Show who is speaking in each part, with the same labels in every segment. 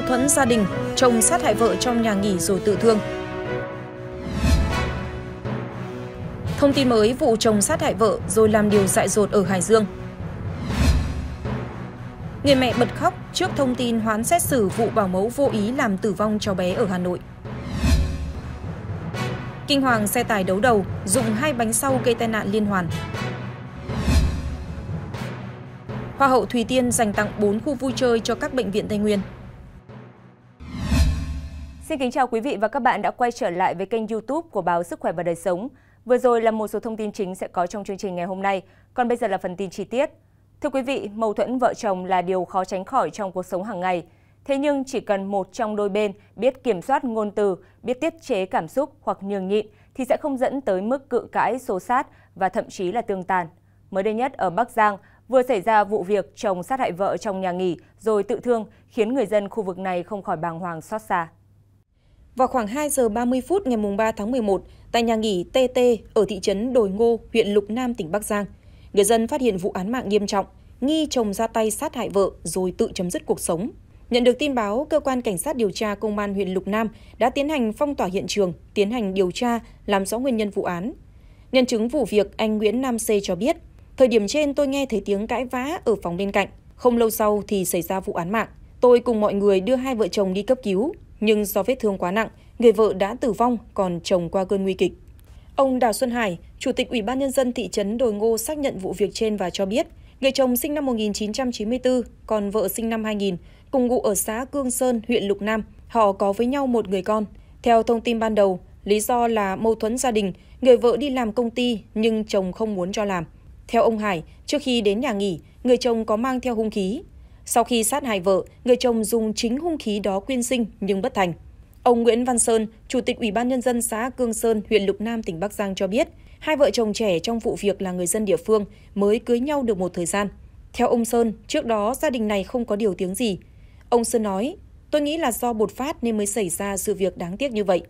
Speaker 1: mâu thuẫn gia đình, chồng sát hại vợ trong nhà nghỉ rồi tự thương. Thông tin mới vụ chồng sát hại vợ rồi làm điều dại dột ở Hải Dương. Người mẹ bật khóc trước thông tin hoán xét xử vụ bảo mẫu vô ý làm tử vong cháu bé ở Hà Nội. Kinh hoàng xe tải đấu đầu, dùng hai bánh sau gây tai nạn liên hoàn. Hoa hậu Thùy Tiên dành tặng 4 khu vui chơi cho các bệnh viện Tây Nguyên.
Speaker 2: Xin kính chào quý vị và các bạn đã quay trở lại với kênh YouTube của báo Sức khỏe và đời sống. Vừa rồi là một số thông tin chính sẽ có trong chương trình ngày hôm nay, còn bây giờ là phần tin chi tiết. Thưa quý vị, mâu thuẫn vợ chồng là điều khó tránh khỏi trong cuộc sống hàng ngày. Thế nhưng chỉ cần một trong đôi bên biết kiểm soát ngôn từ, biết tiết chế cảm xúc hoặc nhường nhịn thì sẽ không dẫn tới mức cự cãi, xô sát và thậm chí là tương tàn. Mới đây nhất ở Bắc Giang, vừa xảy ra vụ việc chồng sát hại vợ trong nhà nghỉ rồi tự thương khiến người dân khu vực này
Speaker 1: không khỏi bàng hoàng xót xa. Vào khoảng 2 giờ 30 phút ngày 3 tháng 11, tại nhà nghỉ TT ở thị trấn Đồi Ngô, huyện Lục Nam, tỉnh Bắc Giang, người dân phát hiện vụ án mạng nghiêm trọng, nghi chồng ra tay sát hại vợ rồi tự chấm dứt cuộc sống. Nhận được tin báo, cơ quan cảnh sát điều tra công an huyện Lục Nam đã tiến hành phong tỏa hiện trường, tiến hành điều tra, làm rõ nguyên nhân vụ án. Nhân chứng vụ việc, anh Nguyễn Nam C cho biết, thời điểm trên tôi nghe thấy tiếng cãi vã ở phòng bên cạnh, không lâu sau thì xảy ra vụ án mạng. Tôi cùng mọi người đưa hai vợ chồng đi cấp cứu, nhưng do vết thương quá nặng, người vợ đã tử vong, còn chồng qua cơn nguy kịch. Ông Đào Xuân Hải, Chủ tịch Ủy ban Nhân dân thị trấn Đồi Ngô xác nhận vụ việc trên và cho biết, người chồng sinh năm 1994, còn vợ sinh năm 2000, cùng ngụ ở xã Cương Sơn, huyện Lục Nam. Họ có với nhau một người con. Theo thông tin ban đầu, lý do là mâu thuẫn gia đình, người vợ đi làm công ty nhưng chồng không muốn cho làm. Theo ông Hải, trước khi đến nhà nghỉ, người chồng có mang theo hung khí sau khi sát hại vợ, người chồng dùng chính hung khí đó quyên sinh nhưng bất thành. Ông Nguyễn Văn Sơn, Chủ tịch Ủy ban Nhân dân xã Cương Sơn, huyện Lục Nam, tỉnh Bắc Giang cho biết, hai vợ chồng trẻ trong vụ việc là người dân địa phương mới cưới nhau được một thời gian. Theo ông Sơn, trước đó gia đình này không có điều tiếng gì. Ông Sơn nói, tôi nghĩ là do bột phát nên mới xảy ra sự việc đáng tiếc như vậy.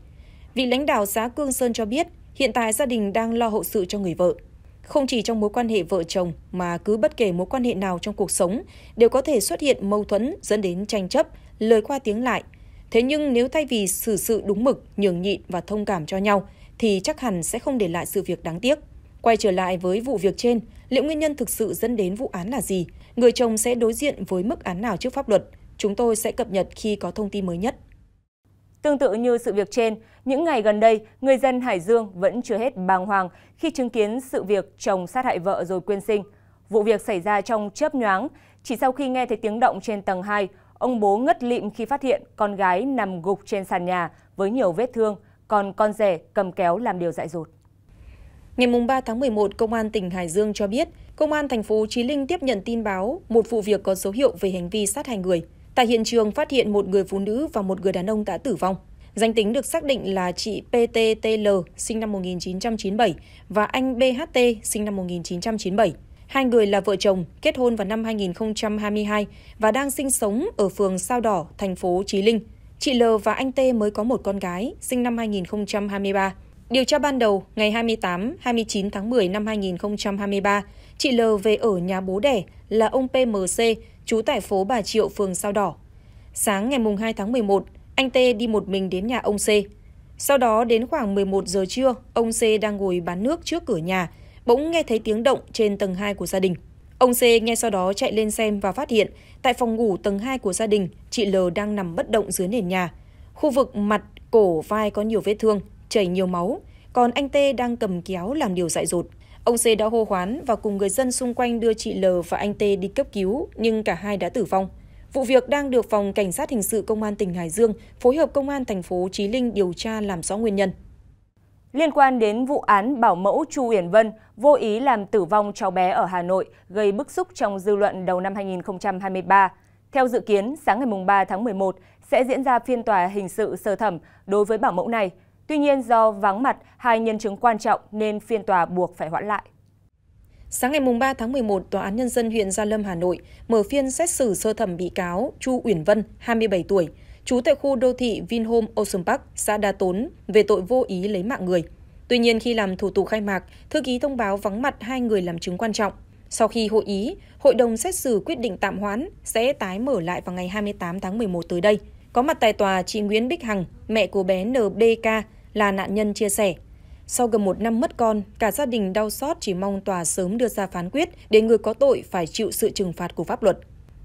Speaker 1: Vị lãnh đạo xã Cương Sơn cho biết, hiện tại gia đình đang lo hậu sự cho người vợ. Không chỉ trong mối quan hệ vợ chồng mà cứ bất kể mối quan hệ nào trong cuộc sống đều có thể xuất hiện mâu thuẫn dẫn đến tranh chấp, lời qua tiếng lại. Thế nhưng nếu thay vì xử sự đúng mực, nhường nhịn và thông cảm cho nhau thì chắc hẳn sẽ không để lại sự việc đáng tiếc. Quay trở lại với vụ việc trên, liệu nguyên nhân thực sự dẫn đến vụ án là gì? Người chồng sẽ đối diện với mức án nào trước pháp luật? Chúng tôi sẽ cập nhật khi có thông tin mới nhất. Tương tự như sự việc trên, những ngày gần đây, người dân Hải Dương
Speaker 2: vẫn chưa hết bàng hoàng khi chứng kiến sự việc chồng sát hại vợ rồi quyên sinh. Vụ việc xảy ra trong chớp nhoáng, chỉ sau khi nghe thấy tiếng động trên tầng 2, ông bố ngất lịm khi phát hiện con gái nằm gục trên sàn nhà với nhiều vết thương, còn con rể cầm kéo làm
Speaker 1: điều dại dột. Ngày 3 tháng 11, Công an tỉnh Hải Dương cho biết, Công an thành phố Chí Linh tiếp nhận tin báo một vụ việc có dấu hiệu về hành vi sát hại người tại hiện trường phát hiện một người phụ nữ và một người đàn ông đã tử vong. Danh tính được xác định là chị PTTL sinh năm 1997 và anh BHT sinh năm 1997. Hai người là vợ chồng, kết hôn vào năm 2022 và đang sinh sống ở phường Sao Đỏ, thành phố Chí Linh. Chị L và anh T mới có một con gái, sinh năm 2023. Điều tra ban đầu, ngày 28, 29 tháng 10 năm 2023, chị L về ở nhà bố đẻ là ông PMC trú tại phố Bà Triệu, phường Sao Đỏ. Sáng ngày 2 tháng 11, anh tê đi một mình đến nhà ông C. Sau đó đến khoảng 11 giờ trưa, ông C đang ngồi bán nước trước cửa nhà, bỗng nghe thấy tiếng động trên tầng 2 của gia đình. Ông C nghe sau đó chạy lên xem và phát hiện tại phòng ngủ tầng 2 của gia đình, chị L đang nằm bất động dưới nền nhà. Khu vực mặt, cổ, vai có nhiều vết thương, chảy nhiều máu, còn anh tê đang cầm kéo làm điều dại dột. Ông C đã hô hoán và cùng người dân xung quanh đưa chị L và anh T đi cấp cứu, nhưng cả hai đã tử vong. Vụ việc đang được phòng cảnh sát hình sự công an tỉnh Hải Dương phối hợp công an thành phố Chí Linh điều tra làm rõ nguyên nhân. Liên
Speaker 2: quan đến vụ án bảo mẫu Chu Uyển Vân vô ý làm tử vong cháu bé ở Hà Nội gây bức xúc trong dư luận đầu năm 2023. Theo dự kiến, sáng ngày 3 tháng 11 sẽ diễn ra phiên tòa hình sự sơ thẩm đối với bảo mẫu này. Tuy nhiên do vắng mặt hai
Speaker 1: nhân chứng quan trọng nên phiên tòa buộc phải hoãn lại. Sáng ngày 3 tháng 11, Tòa án Nhân dân huyện Gia Lâm, Hà Nội mở phiên xét xử sơ thẩm bị cáo Chu Uyển Vân, 27 tuổi, trú tại khu đô thị Vinhome Ocean Park, xã Đa Tốn, về tội vô ý lấy mạng người. Tuy nhiên, khi làm thủ tục khai mạc, thư ký thông báo vắng mặt hai người làm chứng quan trọng. Sau khi hội ý, hội đồng xét xử quyết định tạm hoãn sẽ tái mở lại vào ngày 28 tháng 11 tới đây. Có mặt tại tòa chị Nguyễn Bích Hằng, mẹ của bé NBK, là nạn nhân chia sẻ. Sau gần một năm mất con, cả gia đình đau xót chỉ mong tòa sớm đưa ra phán quyết để người có tội phải chịu sự trừng phạt của pháp luật.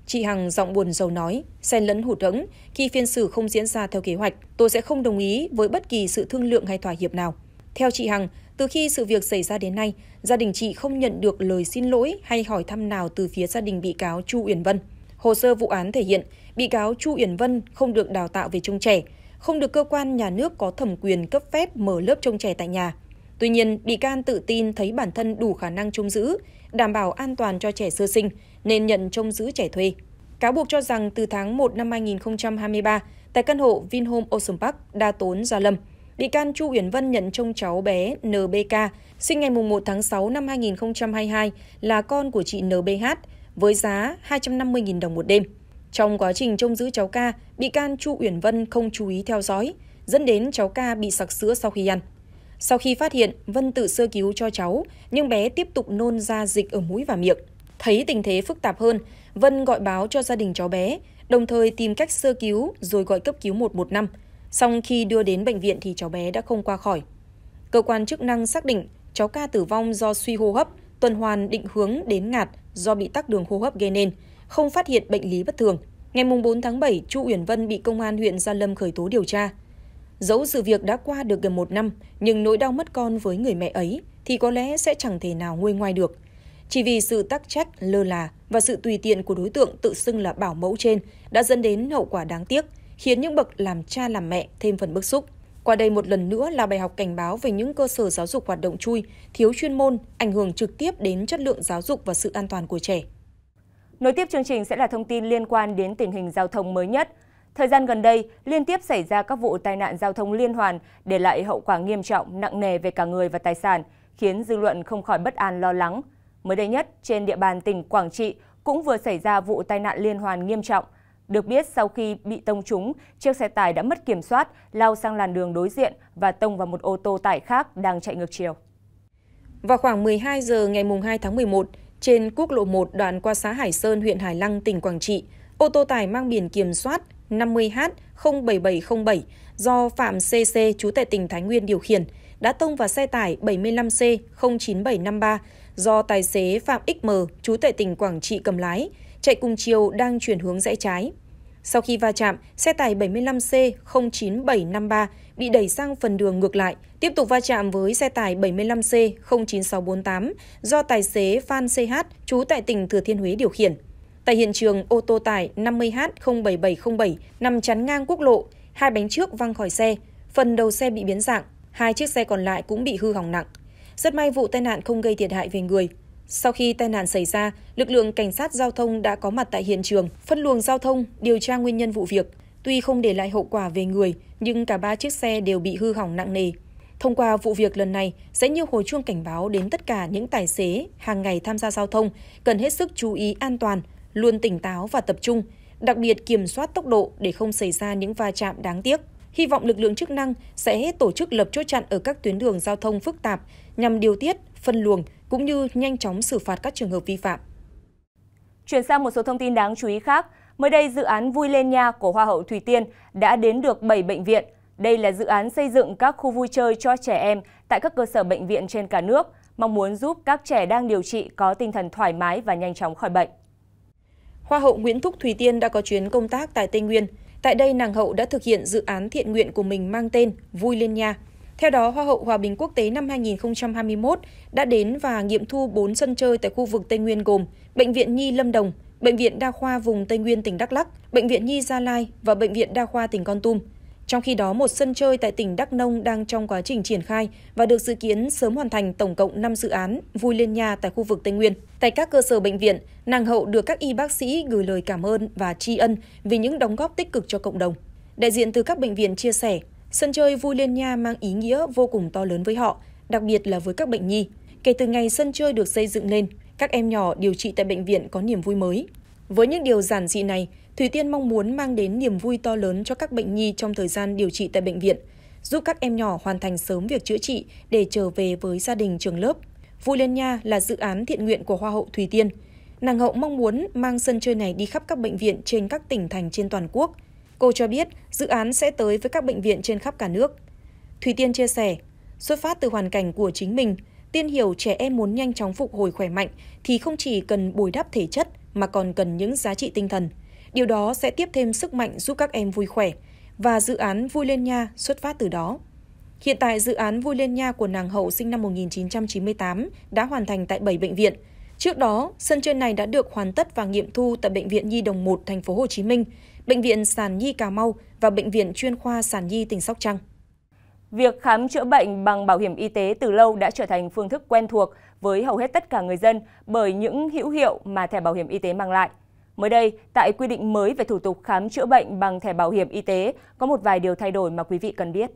Speaker 1: Chị Hằng giọng buồn rầu nói, xen lẫn hụt hẫng, khi phiên xử không diễn ra theo kế hoạch, tôi sẽ không đồng ý với bất kỳ sự thương lượng hay thỏa hiệp nào. Theo chị Hằng, từ khi sự việc xảy ra đến nay, gia đình chị không nhận được lời xin lỗi hay hỏi thăm nào từ phía gia đình bị cáo Chu Uyển Vân. Hồ sơ vụ án thể hiện, bị cáo Chu Uyển Vân không được đào tạo về trung trẻ, không được cơ quan nhà nước có thẩm quyền cấp phép mở lớp trông trẻ tại nhà. Tuy nhiên, bị can tự tin thấy bản thân đủ khả năng trông giữ, đảm bảo an toàn cho trẻ sơ sinh nên nhận trông giữ trẻ thuê. Cáo buộc cho rằng từ tháng 1 năm 2023, tại căn hộ Vinhome Ocean Park, Đa Tốn, Gia Lâm, bị can Chu Uyển Vân nhận trông cháu bé NBK, sinh ngày 1 tháng 6 năm 2022, là con của chị NBH, với giá 250.000 đồng một đêm. Trong quá trình trông giữ cháu ca, bị can Chu Uyển Vân không chú ý theo dõi, dẫn đến cháu ca bị sặc sữa sau khi ăn. Sau khi phát hiện, Vân tự sơ cứu cho cháu, nhưng bé tiếp tục nôn ra dịch ở mũi và miệng. Thấy tình thế phức tạp hơn, Vân gọi báo cho gia đình cháu bé, đồng thời tìm cách sơ cứu rồi gọi cấp cứu 115. Sau khi đưa đến bệnh viện thì cháu bé đã không qua khỏi. Cơ quan chức năng xác định cháu ca tử vong do suy hô hấp, tuần hoàn định hướng đến ngạt do bị tắc đường hô hấp gây nên không phát hiện bệnh lý bất thường. Ngày 4 tháng 7, Chu Uyển Vân bị công an huyện Gia Lâm khởi tố điều tra. Dẫu sự việc đã qua được gần một năm, nhưng nỗi đau mất con với người mẹ ấy thì có lẽ sẽ chẳng thể nào nguôi ngoai được. Chỉ vì sự tắc trách, lơ là và sự tùy tiện của đối tượng tự xưng là bảo mẫu trên đã dẫn đến hậu quả đáng tiếc, khiến những bậc làm cha làm mẹ thêm phần bức xúc. Qua đây một lần nữa là bài học cảnh báo về những cơ sở giáo dục hoạt động chui, thiếu chuyên môn, ảnh hưởng trực tiếp đến chất lượng giáo dục và sự an toàn của trẻ.
Speaker 2: Nối tiếp chương trình sẽ là thông tin liên quan đến tình hình giao thông mới nhất. Thời gian gần đây, liên tiếp xảy ra các vụ tai nạn giao thông liên hoàn, để lại hậu quả nghiêm trọng, nặng nề về cả người và tài sản, khiến dư luận không khỏi bất an lo lắng. Mới đây nhất, trên địa bàn tỉnh Quảng Trị cũng vừa xảy ra vụ tai nạn liên hoàn nghiêm trọng. Được biết, sau khi bị tông trúng, chiếc xe tải đã mất kiểm soát, lao sang làn đường đối diện và tông vào một ô tô tải khác đang
Speaker 1: chạy ngược chiều. Vào khoảng 12 giờ ngày 2 tháng 11, trên quốc lộ 1 đoạn qua xã Hải Sơn, huyện Hải Lăng, tỉnh Quảng Trị, ô tô tải mang biển kiểm soát 50H07707 do Phạm CC trú tại tỉnh Thái Nguyên điều khiển đã tông vào xe tải 75C09753 do tài xế Phạm XM trú tại tỉnh Quảng Trị cầm lái, chạy cùng chiều đang chuyển hướng rẽ trái. Sau khi va chạm, xe tải 75C09753 bị đẩy sang phần đường ngược lại, tiếp tục va chạm với xe tải 75C09648 do tài xế Phan CH, trú tại tỉnh Thừa Thiên Huế điều khiển. Tại hiện trường, ô tô tải 50H07707 nằm chắn ngang quốc lộ, hai bánh trước văng khỏi xe, phần đầu xe bị biến dạng, hai chiếc xe còn lại cũng bị hư hỏng nặng. Rất may vụ tai nạn không gây thiệt hại về người. Sau khi tai nạn xảy ra, lực lượng cảnh sát giao thông đã có mặt tại hiện trường, phân luồng giao thông, điều tra nguyên nhân vụ việc. Tuy không để lại hậu quả về người, nhưng cả ba chiếc xe đều bị hư hỏng nặng nề. Thông qua vụ việc lần này sẽ như hồi chuông cảnh báo đến tất cả những tài xế hàng ngày tham gia giao thông cần hết sức chú ý an toàn, luôn tỉnh táo và tập trung, đặc biệt kiểm soát tốc độ để không xảy ra những va chạm đáng tiếc. Hy vọng lực lượng chức năng sẽ tổ chức lập chốt chặn ở các tuyến đường giao thông phức tạp nhằm điều tiết, phân luồng cũng như nhanh chóng xử phạt các trường hợp vi phạm.
Speaker 2: Chuyển sang một số thông tin đáng chú ý khác, mới đây dự án Vui lên nha của Hoa hậu Thủy Tiên đã đến được 7 bệnh viện. Đây là dự án xây dựng các khu vui chơi cho trẻ em tại các cơ sở bệnh viện trên cả nước, mong muốn giúp các trẻ đang điều trị có tinh thần thoải mái và nhanh chóng
Speaker 1: khỏi bệnh. Hoa hậu Nguyễn Thúc Thủy Tiên đã có chuyến công tác tại Tây Nguyên. Tại đây, nàng hậu đã thực hiện dự án thiện nguyện của mình mang tên Vui lên Nha. Theo đó, Hoa hậu Hòa bình Quốc tế năm 2021 đã đến và nghiệm thu 4 sân chơi tại khu vực Tây Nguyên gồm Bệnh viện Nhi Lâm Đồng, Bệnh viện Đa khoa vùng Tây Nguyên tỉnh Đắk Lắk, Bệnh viện Nhi Gia Lai và Bệnh viện Đa khoa tỉnh Con Tum. Trong khi đó, một sân chơi tại tỉnh Đắk Nông đang trong quá trình triển khai và được dự kiến sớm hoàn thành tổng cộng 5 dự án vui lên nhà tại khu vực Tây Nguyên. Tại các cơ sở bệnh viện, nàng hậu được các y bác sĩ gửi lời cảm ơn và tri ân vì những đóng góp tích cực cho cộng đồng. Đại diện từ các bệnh viện chia sẻ, Sân chơi vui liên nha mang ý nghĩa vô cùng to lớn với họ, đặc biệt là với các bệnh nhi. Kể từ ngày sân chơi được xây dựng lên, các em nhỏ điều trị tại bệnh viện có niềm vui mới. Với những điều giản dị này, Thủy Tiên mong muốn mang đến niềm vui to lớn cho các bệnh nhi trong thời gian điều trị tại bệnh viện, giúp các em nhỏ hoàn thành sớm việc chữa trị để trở về với gia đình trường lớp. Vui Liên Nha là dự án thiện nguyện của Hoa hậu Thủy Tiên. Nàng hậu mong muốn mang sân chơi này đi khắp các bệnh viện trên các tỉnh thành trên toàn quốc – cô cho biết dự án sẽ tới với các bệnh viện trên khắp cả nước thủy tiên chia sẻ xuất phát từ hoàn cảnh của chính mình tiên hiểu trẻ em muốn nhanh chóng phục hồi khỏe mạnh thì không chỉ cần bồi đắp thể chất mà còn cần những giá trị tinh thần điều đó sẽ tiếp thêm sức mạnh giúp các em vui khỏe và dự án vui lên nha xuất phát từ đó Hiện tại dự án Vui Lên Nha của nàng hậu sinh năm 1998 đã hoàn thành tại 7 bệnh viện. Trước đó, sân chơi này đã được hoàn tất và nghiệm thu tại bệnh viện Nhi đồng 1 thành phố Hồ Chí Minh Bệnh viện Sản Nhi Cà Mau và Bệnh viện chuyên khoa Sản Nhi tỉnh Sóc Trăng.
Speaker 2: Việc khám chữa bệnh bằng bảo hiểm y tế từ lâu đã trở thành phương thức quen thuộc với hầu hết tất cả người dân bởi những hữu hiệu mà thẻ bảo hiểm y tế mang lại. Mới đây, tại quy định mới về thủ tục khám chữa bệnh bằng thẻ bảo hiểm y tế,
Speaker 1: có một vài điều thay đổi mà quý vị cần biết.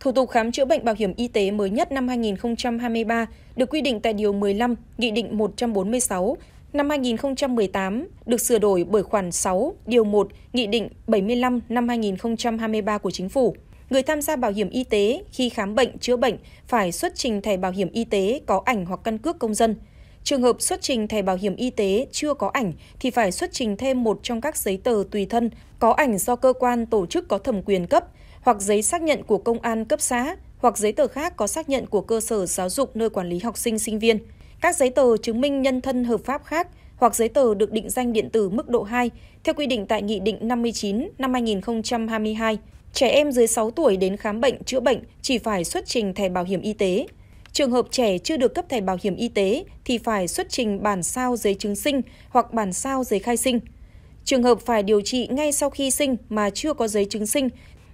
Speaker 1: Thủ tục khám chữa bệnh bảo hiểm y tế mới nhất năm 2023 được quy định tại Điều 15, Nghị định 146 năm 2018 được sửa đổi bởi khoản 6, điều 1, Nghị định 75 năm 2023 của Chính phủ. Người tham gia bảo hiểm y tế khi khám bệnh, chữa bệnh phải xuất trình thẻ bảo hiểm y tế có ảnh hoặc căn cước công dân. Trường hợp xuất trình thẻ bảo hiểm y tế chưa có ảnh thì phải xuất trình thêm một trong các giấy tờ tùy thân có ảnh do cơ quan tổ chức có thẩm quyền cấp hoặc giấy xác nhận của công an cấp xã hoặc giấy tờ khác có xác nhận của cơ sở giáo dục nơi quản lý học sinh sinh viên các giấy tờ chứng minh nhân thân hợp pháp khác hoặc giấy tờ được định danh điện tử mức độ 2 theo quy định tại Nghị định 59 năm 2022. Trẻ em dưới 6 tuổi đến khám bệnh, chữa bệnh chỉ phải xuất trình thẻ bảo hiểm y tế. Trường hợp trẻ chưa được cấp thẻ bảo hiểm y tế thì phải xuất trình bản sao giấy chứng sinh hoặc bản sao giấy khai sinh. Trường hợp phải điều trị ngay sau khi sinh mà chưa có giấy chứng sinh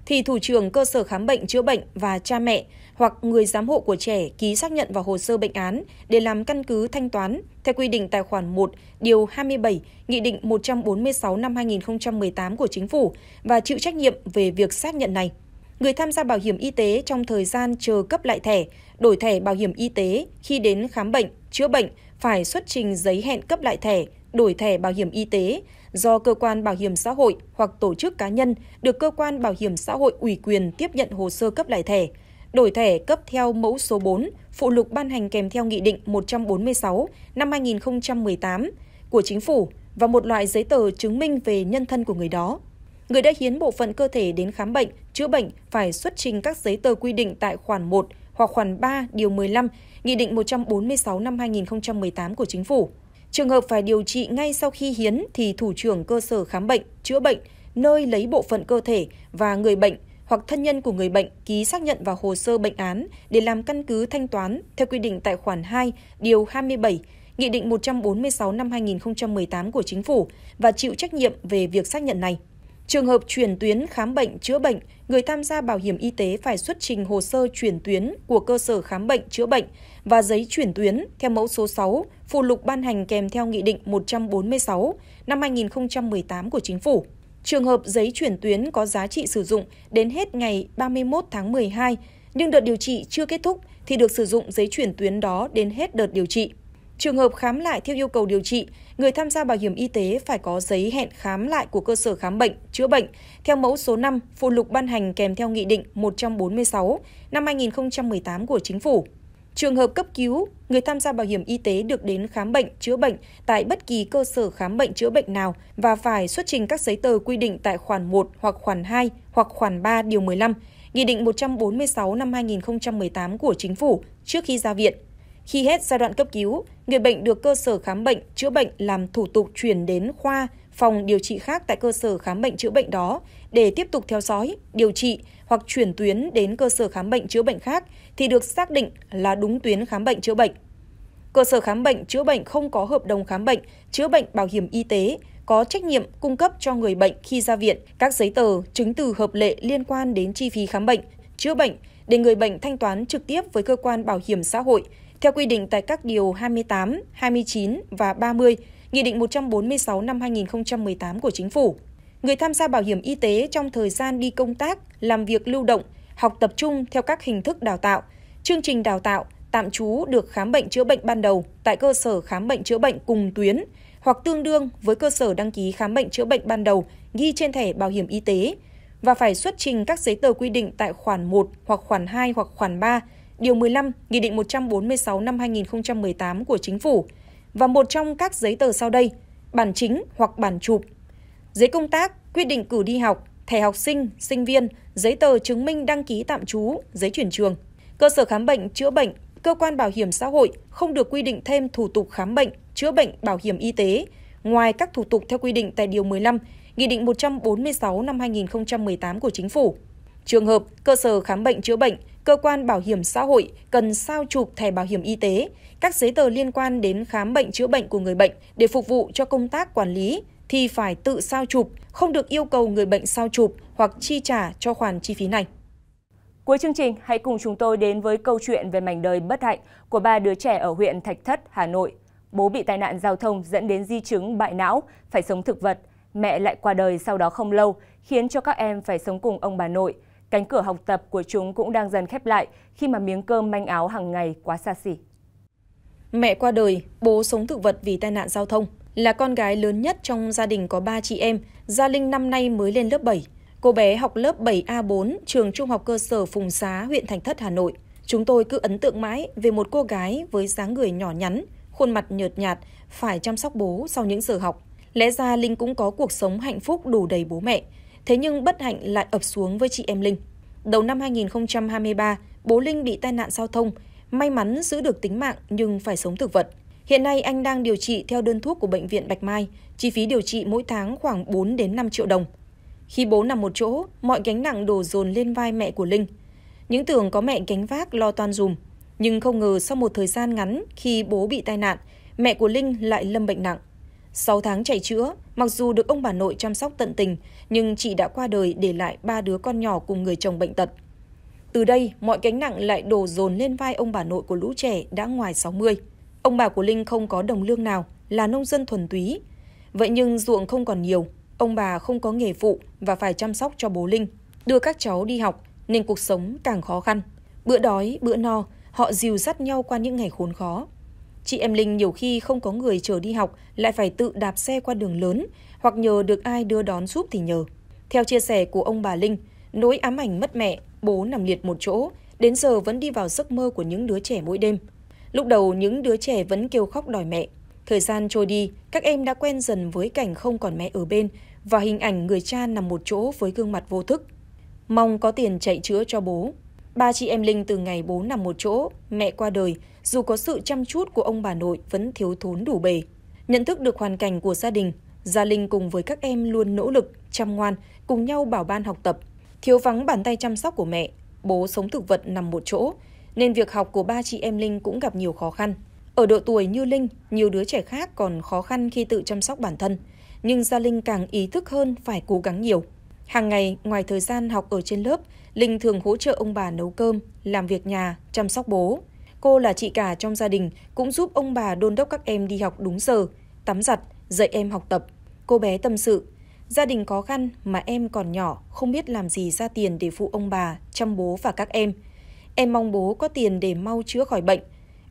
Speaker 1: thì thủ trưởng cơ sở khám bệnh chữa bệnh và cha mẹ hoặc người giám hộ của trẻ ký xác nhận vào hồ sơ bệnh án để làm căn cứ thanh toán theo quy định tài khoản 1, điều 27, Nghị định 146 năm 2018 của Chính phủ và chịu trách nhiệm về việc xác nhận này. Người tham gia bảo hiểm y tế trong thời gian chờ cấp lại thẻ, đổi thẻ bảo hiểm y tế khi đến khám bệnh, chữa bệnh phải xuất trình giấy hẹn cấp lại thẻ, đổi thẻ bảo hiểm y tế do cơ quan bảo hiểm xã hội hoặc tổ chức cá nhân được cơ quan bảo hiểm xã hội ủy quyền tiếp nhận hồ sơ cấp lại thẻ đổi thẻ cấp theo mẫu số 4, phụ lục ban hành kèm theo Nghị định 146 năm 2018 của Chính phủ và một loại giấy tờ chứng minh về nhân thân của người đó. Người đã hiến bộ phận cơ thể đến khám bệnh, chữa bệnh phải xuất trình các giấy tờ quy định tại khoản 1 hoặc khoản 3 điều 15 Nghị định 146 năm 2018 của Chính phủ. Trường hợp phải điều trị ngay sau khi hiến thì thủ trưởng cơ sở khám bệnh, chữa bệnh, nơi lấy bộ phận cơ thể và người bệnh hoặc thân nhân của người bệnh ký xác nhận vào hồ sơ bệnh án để làm căn cứ thanh toán theo quy định tại khoản 2, điều 27, Nghị định 146 năm 2018 của Chính phủ và chịu trách nhiệm về việc xác nhận này. Trường hợp chuyển tuyến khám bệnh chữa bệnh, người tham gia bảo hiểm y tế phải xuất trình hồ sơ chuyển tuyến của cơ sở khám bệnh chữa bệnh và giấy chuyển tuyến theo mẫu số 6, phụ lục ban hành kèm theo Nghị định 146 năm 2018 của Chính phủ. Trường hợp giấy chuyển tuyến có giá trị sử dụng đến hết ngày 31 tháng 12, nhưng đợt điều trị chưa kết thúc thì được sử dụng giấy chuyển tuyến đó đến hết đợt điều trị. Trường hợp khám lại theo yêu cầu điều trị, người tham gia bảo hiểm y tế phải có giấy hẹn khám lại của cơ sở khám bệnh, chữa bệnh theo mẫu số 5 phụ lục ban hành kèm theo Nghị định 146 năm 2018 của Chính phủ Trường hợp cấp cứu, người tham gia bảo hiểm y tế được đến khám bệnh, chữa bệnh tại bất kỳ cơ sở khám bệnh chữa bệnh nào và phải xuất trình các giấy tờ quy định tại khoản 1 hoặc khoản 2 hoặc khoản 3 điều 15, Nghị định 146 năm 2018 của Chính phủ trước khi ra viện. Khi hết giai đoạn cấp cứu, người bệnh được cơ sở khám bệnh, chữa bệnh làm thủ tục chuyển đến khoa phòng điều trị khác tại cơ sở khám bệnh chữa bệnh đó để tiếp tục theo dõi, điều trị hoặc chuyển tuyến đến cơ sở khám bệnh chữa bệnh khác thì được xác định là đúng tuyến khám bệnh chữa bệnh. Cơ sở khám bệnh chữa bệnh không có hợp đồng khám bệnh, chữa bệnh bảo hiểm y tế có trách nhiệm cung cấp cho người bệnh khi ra viện các giấy tờ, chứng từ hợp lệ liên quan đến chi phí khám bệnh, chữa bệnh để người bệnh thanh toán trực tiếp với cơ quan bảo hiểm xã hội theo quy định tại các điều 28, 29 và 30 Nghị định 146 năm 2018 của Chính phủ. Người tham gia bảo hiểm y tế trong thời gian đi công tác, làm việc lưu động, học tập trung theo các hình thức đào tạo, chương trình đào tạo, tạm trú được khám bệnh chữa bệnh ban đầu tại cơ sở khám bệnh chữa bệnh cùng tuyến hoặc tương đương với cơ sở đăng ký khám bệnh chữa bệnh ban đầu ghi trên thẻ bảo hiểm y tế và phải xuất trình các giấy tờ quy định tại khoản 1 hoặc khoản 2 hoặc khoản 3, điều 15, Nghị định 146 năm 2018 của Chính phủ và một trong các giấy tờ sau đây bản chính hoặc bản chụp giấy công tác quyết định cử đi học thẻ học sinh sinh viên giấy tờ chứng minh đăng ký tạm trú giấy chuyển trường cơ sở khám bệnh chữa bệnh cơ quan bảo hiểm xã hội không được quy định thêm thủ tục khám bệnh chữa bệnh bảo hiểm y tế ngoài các thủ tục theo quy định tại điều 15 Nghị định 146 năm 2018 của Chính phủ. Trường hợp cơ sở khám bệnh chữa bệnh cơ quan bảo hiểm xã hội cần sao chụp thẻ bảo hiểm y tế, các giấy tờ liên quan đến khám bệnh chữa bệnh của người bệnh để phục vụ cho công tác quản lý thì phải tự sao chụp, không được yêu cầu người bệnh sao chụp hoặc chi trả cho khoản chi phí này. Cuối chương trình, hãy cùng chúng tôi đến với câu chuyện
Speaker 2: về mảnh đời bất hạnh của ba đứa trẻ ở huyện Thạch Thất, Hà Nội. Bố bị tai nạn giao thông dẫn đến di chứng bại não, phải sống thực vật. Mẹ lại qua đời sau đó không lâu, khiến cho các em phải sống cùng ông bà nội – cánh cửa học tập của chúng cũng đang dần khép lại khi mà miếng cơm manh áo
Speaker 1: hàng ngày quá xa xỉ. Mẹ qua đời, bố sống thực vật vì tai nạn giao thông. Là con gái lớn nhất trong gia đình có ba chị em, Gia Linh năm nay mới lên lớp 7. Cô bé học lớp 7A4, trường trung học cơ sở Phùng Xá, huyện Thành Thất, Hà Nội. Chúng tôi cứ ấn tượng mãi về một cô gái với dáng người nhỏ nhắn, khuôn mặt nhợt nhạt, phải chăm sóc bố sau những giờ học. Lẽ ra Linh cũng có cuộc sống hạnh phúc đủ đầy bố mẹ, thế nhưng bất hạnh lại ập xuống với chị em Linh. Đầu năm 2023, bố Linh bị tai nạn giao thông, may mắn giữ được tính mạng nhưng phải sống thực vật. Hiện nay anh đang điều trị theo đơn thuốc của bệnh viện Bạch Mai, chi phí điều trị mỗi tháng khoảng 4 đến 5 triệu đồng. Khi bố nằm một chỗ, mọi gánh nặng đổ dồn lên vai mẹ của Linh. Những tưởng có mẹ gánh vác lo toan dùm, nhưng không ngờ sau một thời gian ngắn khi bố bị tai nạn, mẹ của Linh lại lâm bệnh nặng. 6 tháng chạy chữa, mặc dù được ông bà nội chăm sóc tận tình, nhưng chị đã qua đời để lại ba đứa con nhỏ cùng người chồng bệnh tật. Từ đây, mọi gánh nặng lại đổ dồn lên vai ông bà nội của lũ trẻ đã ngoài 60. Ông bà của Linh không có đồng lương nào, là nông dân thuần túy. Vậy nhưng ruộng không còn nhiều, ông bà không có nghề phụ và phải chăm sóc cho bố Linh, đưa các cháu đi học nên cuộc sống càng khó khăn. Bữa đói, bữa no, họ dìu dắt nhau qua những ngày khốn khó. Chị em Linh nhiều khi không có người chờ đi học lại phải tự đạp xe qua đường lớn hoặc nhờ được ai đưa đón giúp thì nhờ. Theo chia sẻ của ông bà Linh, nỗi ám ảnh mất mẹ, bố nằm liệt một chỗ, đến giờ vẫn đi vào giấc mơ của những đứa trẻ mỗi đêm. Lúc đầu những đứa trẻ vẫn kêu khóc đòi mẹ. Thời gian trôi đi, các em đã quen dần với cảnh không còn mẹ ở bên và hình ảnh người cha nằm một chỗ với gương mặt vô thức. Mong có tiền chạy chữa cho bố. Ba chị em Linh từ ngày bố nằm một chỗ, mẹ qua đời, dù có sự chăm chút của ông bà nội vẫn thiếu thốn đủ bề. Nhận thức được hoàn cảnh của gia đình, Gia Linh cùng với các em luôn nỗ lực, chăm ngoan, cùng nhau bảo ban học tập. Thiếu vắng bàn tay chăm sóc của mẹ, bố sống thực vật nằm một chỗ, nên việc học của ba chị em Linh cũng gặp nhiều khó khăn. Ở độ tuổi như Linh, nhiều đứa trẻ khác còn khó khăn khi tự chăm sóc bản thân, nhưng Gia Linh càng ý thức hơn phải cố gắng nhiều. Hàng ngày, ngoài thời gian học ở trên lớp, Linh thường hỗ trợ ông bà nấu cơm, làm việc nhà, chăm sóc bố. Cô là chị cả trong gia đình, cũng giúp ông bà đôn đốc các em đi học đúng giờ, tắm giặt, dạy em học tập. Cô bé tâm sự, gia đình khó khăn mà em còn nhỏ, không biết làm gì ra tiền để phụ ông bà, chăm bố và các em. Em mong bố có tiền để mau chữa khỏi bệnh.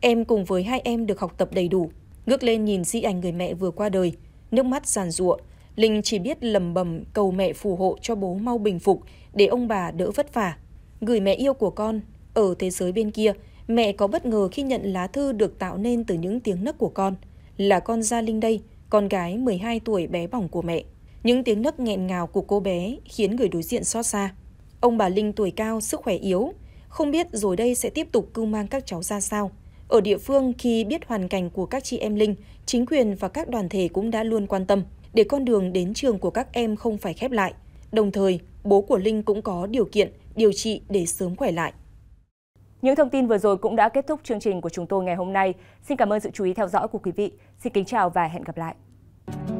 Speaker 1: Em cùng với hai em được học tập đầy đủ. Ngước lên nhìn di ảnh người mẹ vừa qua đời, nước mắt giàn ruộng. Linh chỉ biết lầm bầm cầu mẹ phù hộ cho bố mau bình phục để ông bà đỡ vất vả. Gửi mẹ yêu của con ở thế giới bên kia, Mẹ có bất ngờ khi nhận lá thư được tạo nên từ những tiếng nấc của con. Là con Gia Linh đây, con gái 12 tuổi bé bỏng của mẹ. Những tiếng nấc nghẹn ngào của cô bé khiến người đối diện xót xa. Ông bà Linh tuổi cao, sức khỏe yếu, không biết rồi đây sẽ tiếp tục cưu mang các cháu ra sao. Ở địa phương khi biết hoàn cảnh của các chị em Linh, chính quyền và các đoàn thể cũng đã luôn quan tâm để con đường đến trường của các em không phải khép lại. Đồng thời, bố của Linh cũng có điều kiện điều trị để sớm khỏe lại. Những thông tin vừa rồi cũng đã
Speaker 2: kết thúc chương trình của chúng tôi ngày hôm nay. Xin cảm ơn sự chú ý theo dõi của quý vị. Xin kính chào và hẹn gặp lại.